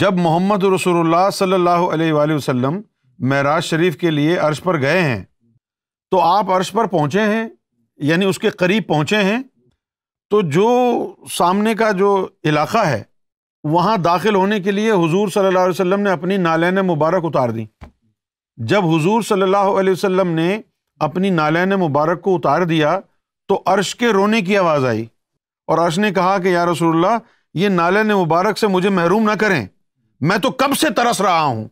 जब मोहम्मद रसोल्ला सल्लल्लाहु अलैहि वसल्लम महराज शरीफ के लिए अर्श पर गए हैं तो आप अर्श पर पहुँचे हैं यानी उसके करीब पहुँचे हैं तो जो सामने का जो इलाका है वहाँ दाखिल होने के लिए हुजूर सल्लल्लाहु अलैहि वसल्लम ने अपनी नालैन मुबारक उतार दी जब हुजूर सल्लल्लाहु अलैहि वसल्लम ने अपनी नालैन मुबारक को उतार दिया तो अर्श के रोने की आवाज़ आई और अर्श ने कहा कि या रसोल्ला ये नाले ने मुबारक से मुझे महरूम ना करें मैं तो कब से तरस रहा हूं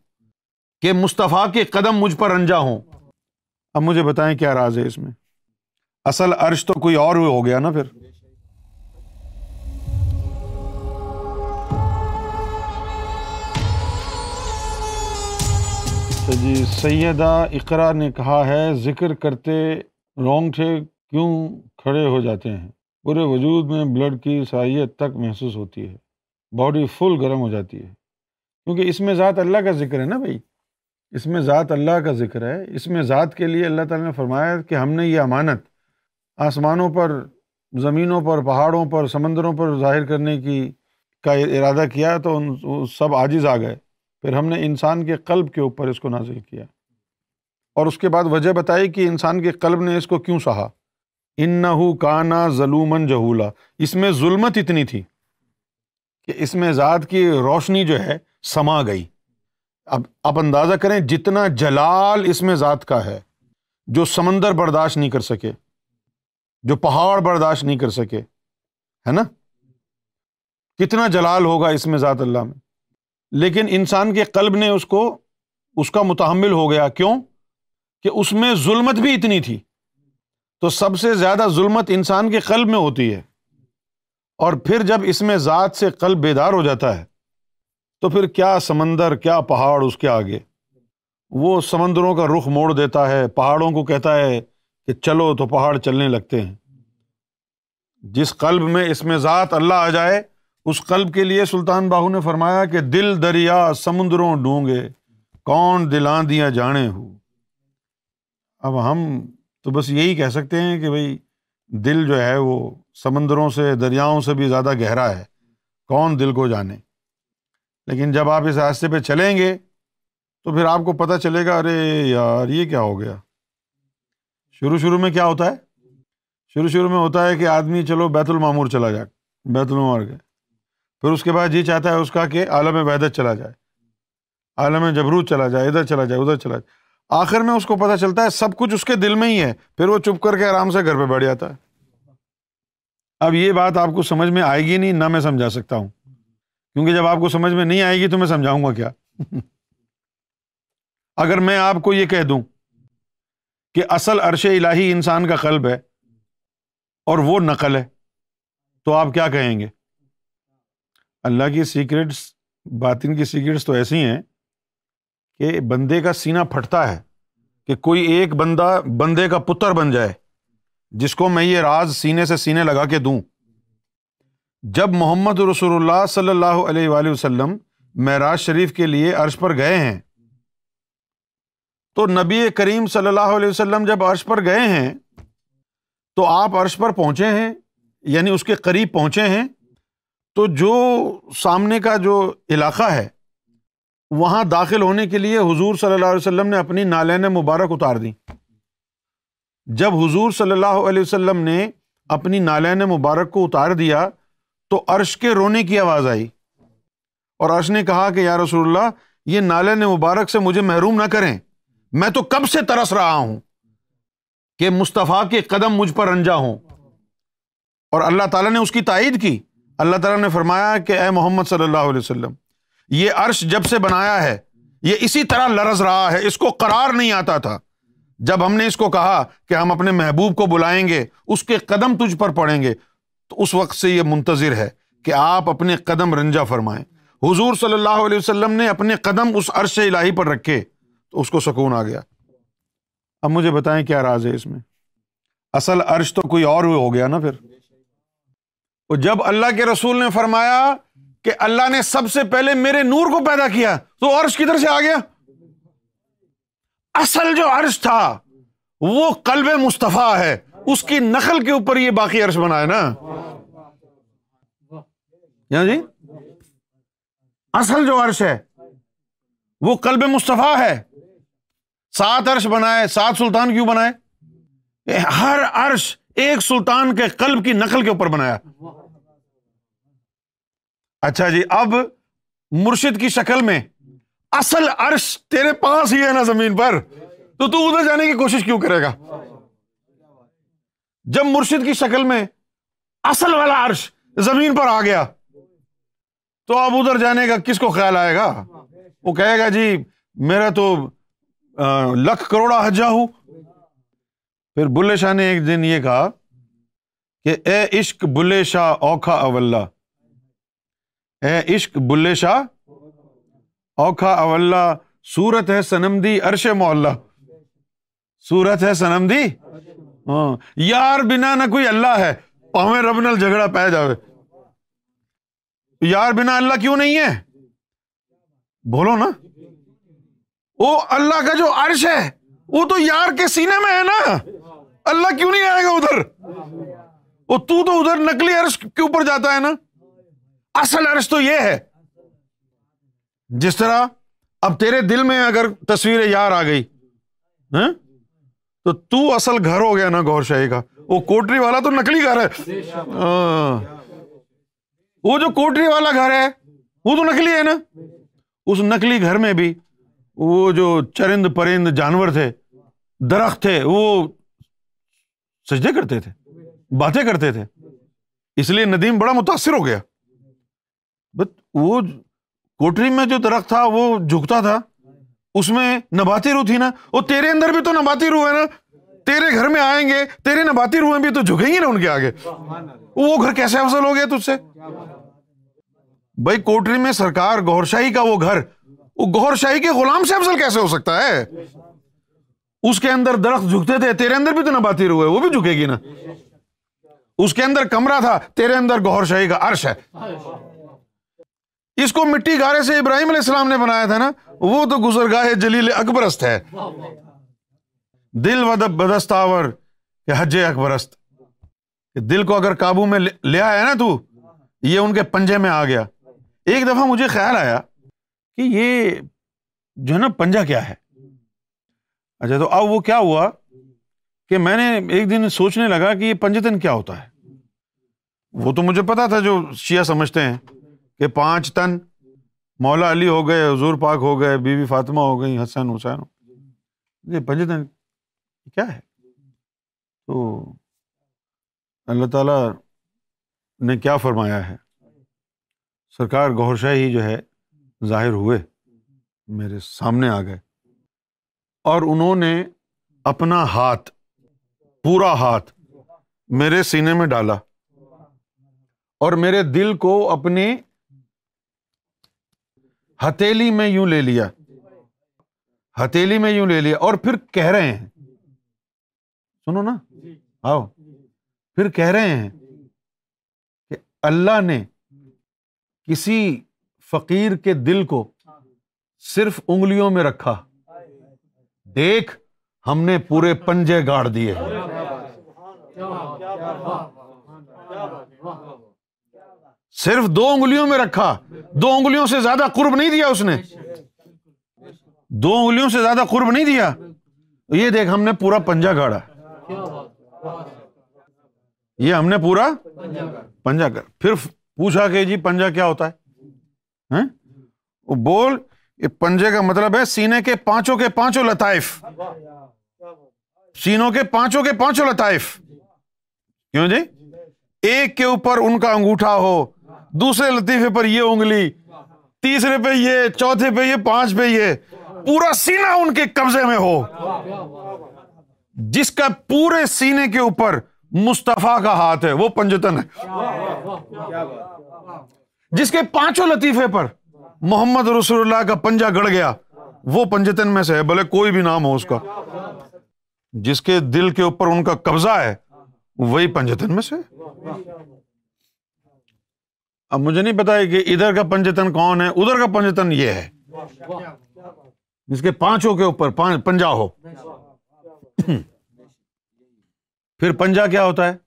कि मुस्तफ़ा के कदम मुझ पर अंजा हों अब मुझे बताएं क्या राज है इसमें असल अर्श तो कोई और हो गया ना फिर तो जी सैदा इकरा ने कहा है ज़िक्र करते रोंगटे क्यों खड़े हो जाते हैं पूरे वजूद में ब्लड की सहायत तक महसूस होती है बॉडी फुल गर्म हो जाती है क्योंकि इसमें ज़ात अल्लाह का जिक्र है ना भाई इसमें ज़ात अल्लाह का जिक्र है इसमें ज़ात के लिए अल्लाह ताला ने फरमाया कि हमने ये अमानत आसमानों पर ज़मीनों पर पहाड़ों पर समंदरों पर जाहिर करने की का इरादा किया तो उन सब आजिज़ आ गए फिर हमने इंसान के कल्ब के ऊपर इसको नाजिल किया और उसके बाद वजह बताई कि इंसान के कल्ब ने इसको क्यों सहा इन्नहू काना जलूमन जहूला इसमें जुल्मत इतनी थी कि इसमें ज़ात की रोशनी जो है समा गई अब आप अंदाज़ा करें जितना जलाल इसमें ज़ात का है जो समंदर बर्दाश्त नहीं कर सके जो पहाड़ बर्दाश्त नहीं कर सके है ना कितना जलाल होगा इसमें ज़ात अल्लाह में लेकिन इंसान के कल्ब ने उसको उसका मुतहमिल हो गया क्यों कि उसमें जुल्मत भी इतनी थी तो सबसे ज़्यादा जुल्मत इंसान के कल्ब में होती है और फिर जब इसमें ज़ात से कल्ब बेदार हो जाता है तो फिर क्या समंदर क्या पहाड़ उसके आगे वो समंदरों का रुख मोड़ देता है पहाड़ों को कहता है कि चलो तो पहाड़ चलने लगते हैं जिस कल्ब में इसमें ज़ात अल्लाह आ जाए उस कल्ब के लिए सुल्तान बाहू ने फरमाया कि दिल दरिया समुंदरों डूंगे कौन दिलां दिया जाने हो अब हम तो बस यही कह सकते हैं कि भाई दिल जो है वो समंदरों से दरियाओं से भी ज़्यादा गहरा है कौन दिल को जाने लेकिन जब आप इस रास्ते पे चलेंगे तो फिर आपको पता चलेगा अरे यार ये क्या हो गया शुरू शुरू में क्या होता है शुरू शुरू में होता है कि आदमी चलो बैतुलमामूर चला जाए बैतुलमार के फिर उसके बाद ये चाहता है उसका कि आलम वैदत चला जाए आलम जबरूत चला जाए इधर चला जाए उधर चला जाए आखिर में उसको पता चलता है सब कुछ उसके दिल में ही है फिर वो चुप करके आराम से घर पे बैठ जाता है अब ये बात आपको समझ में आएगी नहीं ना मैं समझा सकता हूं क्योंकि जब आपको समझ में नहीं आएगी तो मैं समझाऊंगा क्या अगर मैं आपको ये कह दूं कि असल अरश इलाही इंसान का कल्ब है और वो नकल है तो आप क्या कहेंगे अल्लाह की सीक्रेट्स बातिन की सीक्रेट्स तो ऐसी हैं कि बंदे का सीना फटता है कि कोई एक बंदा बंदे का पुत्र बन जाए जिसको मैं ये राज सीने से सीने लगा के दूं जब मोहम्मद रसूलुल्लाह सल्लल्लाहु अलैहि वसल्लम महराज शरीफ के लिए अर्श पर गए हैं तो नबी करीम सल्लल्लाहु अलैहि वसल्लम जब अर्श पर गए हैं तो आप अर्श पर पहुंचे हैं यानी उसके करीब पहुंचे हैं तो जो सामने का जो इलाका है वहां दाखिल होने के लिए हुजूर सल्लल्लाहु अलैहि वसल्लम ने अपनी नालैन मुबारक उतार दी जब हुजूर सल्लल्लाहु अलैहि वसल्लम ने अपनी नालैन मुबारक को उतार दिया तो अर्श के रोने की आवाज़ आई और अर्श ने कहा कि या रसूलुल्लाह ये नालैन मुबारक से मुझे महरूम ना करें मैं तो कब से तरस रहा हूं कि मुस्तफ़ा के कदम मुझ पर रंजा हों और अल्लाह ताला ने उसकी तायद की अल्लाह ताला ने फरमाया कि ए मोहम्मद सल्लल्लाहु अलैहि वसल्लम ये अर्श जब से बनाया है ये इसी तरह लरज रहा है इसको करार नहीं आता था जब हमने इसको कहा कि हम अपने महबूब को बुलाएंगे उसके कदम तुझ पर पड़ेंगे तो उस वक्त से यह मुंतज़र है कि आप अपने कदम रंजा फरमाएं हुजूर सल्लल्लाहु अलैहि वसल्लम ने अपने कदम उस अर्श इलाही पर रखे तो उसको सुकून आ गया अब मुझे बताएं क्या राज है इसमें असल अर्श तो कोई और हो गया ना फिर और तो जब अल्लाह के रसूल ने फरमाया कि अल्लाह ने सबसे पहले मेरे नूर को पैदा किया तो अर्श किधर से आ गया असल जो अर्श था वो कल्ब मुस्तफ़ा है उसकी नकल के ऊपर ये बाकी अर्श बना है ना या जी असल जो अर्श है वो कल्ब मुस्तफ़ा है सात अर्श बनाए सात सुल्तान क्यों बनाए हर अर्श एक सुल्तान के कल्ब की नकल के ऊपर बनाया अच्छा जी अब मुर्शिद की शक्ल में असल अर्श तेरे पास ही है ना जमीन पर तो तू उधर जाने की कोशिश क्यों करेगा जब मुर्शिद की शक्ल में असल वाला अर्श जमीन पर आ गया तो अब उधर जाने का किसको ख्याल आएगा वो कहेगा जी मेरा तो लख करोड़ा हज्जा हूं फिर बुल्ले शाह ने एक दिन ये कहा कि ए इश्क बुल्ले शाह औखा अवल्ला ए इश्क बुल्ले शाह औखा अवल्ला सूरत है सनम दी अरश मोल्ला सूरत है सनम दी हाँ। यार बिना ना कोई अल्लाह है भावें रब नाल झगड़ा पै जावे यार बिना अल्लाह क्यों नहीं है बोलो ना वो अल्लाह का जो अर्श है वो तो यार के सीने में है ना अल्लाह क्यों नहीं आएगा उधर वो तू तो उधर नकली अर्श के ऊपर जाता है ना असल अर्ज तो यह है जिस तरह अब तेरे दिल में अगर तस्वीरें यार आ गई हैं तो तू असल घर हो गया ना गौरशाही का वो कोटरी वाला तो नकली घर है हाँ। वो जो कोटरी वाला घर है वो तो नकली है ना उस नकली घर में भी वो जो चरिंद परिंद जानवर थे दरख्त थे वो सजदे करते थे बातें करते थे इसलिए नदीम बड़ा मुतासर हो गया बट वो कोटरी में जो दरख्त था वो झुकता था उसमें नबाती रू थी ना वो तेरे अंदर भी तो नबाती रू है ना तेरे घर में आएंगे तेरे नबाती रूहें भी तो झुकेंगी ना उनके आगे वो घर कैसे अफसल हो गया तुझसे भाई कोटरी में सरकार गौरशाही का वो घर वो गौरशाही के गुलाम से अफसल कैसे हो सकता है उसके अंदर दरख्त झुकते थे तेरे अंदर भी तो नबाती रूह वो भी झुकेगी ना उसके अंदर कमरा था तेरे अंदर गौरशाही का अर्श है इसको मिट्टी गारे से इब्राहिम इस्लाम ने बनाया था ना वो तो गुजरगाह जलील अकबरस्त है दिल वदब बदस्तावर हज अकबरस्त दिल को अगर काबू में ले आया ना तू ये उनके पंजे में आ गया एक दफा मुझे ख्याल आया कि ये जो है ना पंजा क्या है अच्छा तो अब वो क्या हुआ कि मैंने एक दिन सोचने लगा कि ये पंजतन क्या होता है वो तो मुझे पता था जो शिया समझते हैं ये पांच तन मौला अली हो गए हजूर पाक हो गए बीवी फातिमा हो गई हसन हुसैन ये पंच क्या है तो अल्लाह ताला ने क्या फरमाया है सरकार गौरशाही जो है जाहिर हुए मेरे सामने आ गए और उन्होंने अपना हाथ पूरा हाथ मेरे सीने में डाला और मेरे दिल को अपने हथेली में यूं ले लिया हथेली में यूं ले लिया और फिर कह रहे हैं सुनो ना आओ फिर कह रहे हैं कि अल्लाह ने किसी फकीर के दिल को सिर्फ उंगलियों में रखा देख हमने पूरे पंजे गाड़ दिए सिर्फ दो उंगलियों में रखा दो उंगलियों से ज्यादा कुर्ब नहीं दिया उसने दो उंगलियों से ज्यादा कुर्ब नहीं दिया ये देख हमने पूरा पंजा गाड़ा ये हमने पूरा पंजा कर फिर पूछा के जी पंजा क्या होता है हैं? वो बोल ये पंजे का मतलब है सीने के पांचों के पांचों लताइफ सीनों के पांचों के पांचों लताइफ क्यों जी एक के ऊपर उनका अंगूठा हो दूसरे लतीफे पर ये उंगली तीसरे पे ये चौथे पे ये पांच पे ये पूरा सीना उनके कब्जे में हो जिसका पूरे सीने के ऊपर मुस्तफा का हाथ है वो पंजतन है जिसके पांचों लतीफे पर मोहम्मद रसूलुल्लाह का पंजा गड़ गया वो पंजतन में से है भले कोई भी नाम हो उसका जिसके दिल के ऊपर उनका कब्जा है वही पंजतन में से अब मुझे नहीं पता है कि इधर का पंचतन कौन है उधर का पंचतन ये है जिसके पांचों के ऊपर पंजा हो फिर पंजा क्या होता है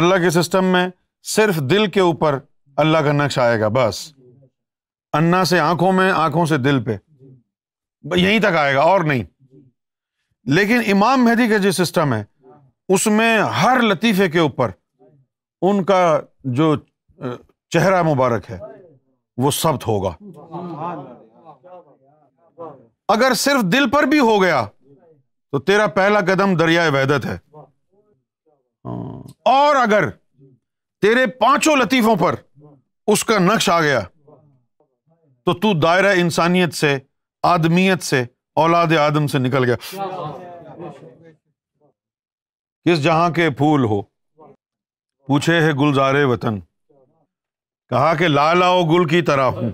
अल्लाह के सिस्टम में सिर्फ दिल के ऊपर अल्लाह का नक्श आएगा बस अन्ना से आंखों में आंखों से दिल पे यहीं तक आएगा और नहीं लेकिन इमाम मेहदी का जो सिस्टम है उसमें हर लतीफ़े के ऊपर उनका जो चेहरा मुबारक है वो सब होगा अगर सिर्फ दिल पर भी हो गया तो तेरा पहला कदम दरिया वहदत है हाँ। और अगर तेरे पांचों लतीफों पर उसका नक्श आ गया तो तू दायरा इंसानियत से आदमियत से औलाद आदम से निकल गया किस जहां के फूल हो पूछे है गुलजारे वतन कहा कि लाला और गुल की तरह हूं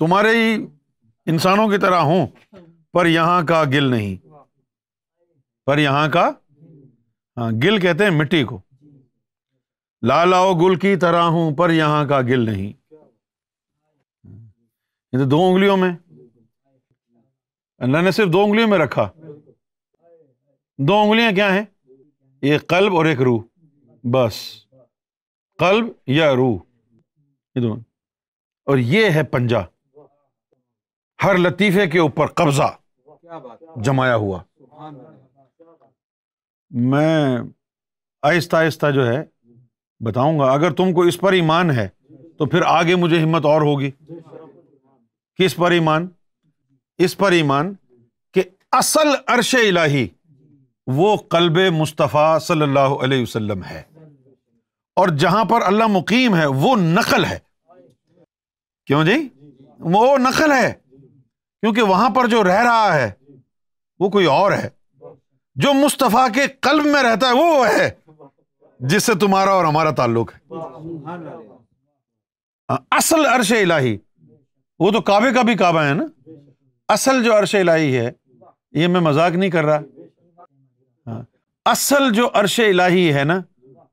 तुम्हारे ही इंसानों की तरह हूं पर यहां का गिल नहीं पर यहां का हाँ गिल कहते हैं मिट्टी को लाला और गुल की तरह हूं पर यहां का गिल नहीं तो दो उंगलियों में अल्लाह ने सिर्फ दो उंगलियों में रखा दो उंगलियां क्या हैं एक कल्ब और एक रूह बस कल्ब या रूह ये दोनों और ये है पंजा हर लतीफे के ऊपर कब्जा जमाया हुआ मैं आहिस्ता आहिस्ता जो है बताऊंगा अगर तुमको इस पर ईमान है तो फिर आगे मुझे हिम्मत और होगी किस पर ईमान इस पर ईमान कि असल अरश इलाही वो कल्बे मुस्तफ़ा सल्लल्लाहु अलैहि वसल्लम है और जहां पर अल्लाह मुकीम है वो नकल है क्यों जी वो नकल है क्योंकि वहां पर जो रह रहा है वो कोई और है जो मुस्तफ़ा के कल्ब में रहता है वो है जिससे तुम्हारा और हमारा ताल्लुक है हाँ, असल अर्श इलाही वो तो काबे का भी काबा है ना असल जो अर्श इलाही है ये मैं मजाक नहीं कर रहा हाँ, असल जो अर्श इलाही है ना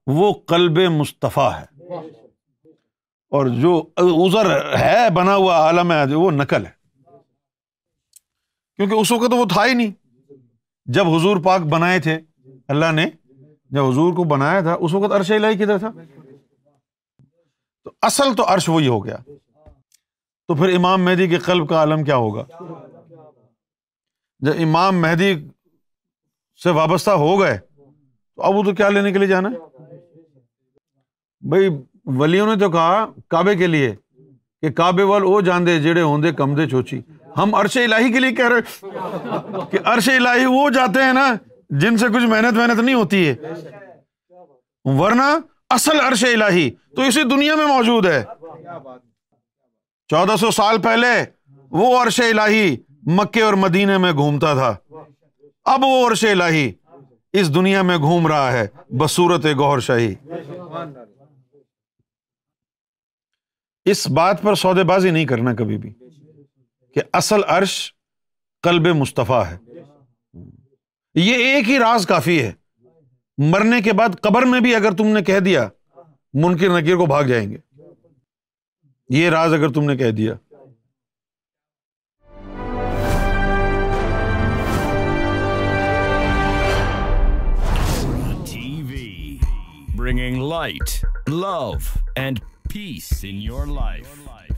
वो कल्ब मुस्तफ़ा है और जो उज़र है बना हुआ आलम है वो नकल है क्योंकि उस वक्त तो वो था ही नहीं जब हुजूर पाक बनाए थे अल्लाह ने जब हुजूर को बनाया था उस वक्त अर्श इलाही किधर था तो असल तो अर्श वही हो गया तो फिर इमाम मेहदी के कल्ब का आलम क्या होगा जब इमाम मेहदी से वाबस्ता हो गए तो अब वो तो क्या लेने के लिए जाना है भाई ਵਲੀਆਂ ने तो कहा ਕਾਬੇ ਕੇ ਲਈ कि काबे वाल वो जानते जेड़े होंगे कमदे छोची हम अरश इलाही के लिए कह रहे कि अरश इलाही वो जाते हैं ना जिनसे कुछ मेहनत वेहनत नहीं होती है वरना असल अरश इलाही तो इसी दुनिया में मौजूद है चौदह 1400 साल पहले वो अरश इलाही मक्के और मदीने में घूमता था अब वो अर्श इलाही इस दुनिया में घूम रहा है बसूरत गौर शाही इस बात पर सौदेबाजी नहीं करना कभी भी कि असल अर्श कल्ब मुस्तफ़ा है ये एक ही राज काफ़ी है मरने के बाद कबर में भी अगर तुमने कह दिया मुनकर नकीर को भाग जाएंगे ये राज अगर तुमने कह दिया Bringing light, love, and peace in your life.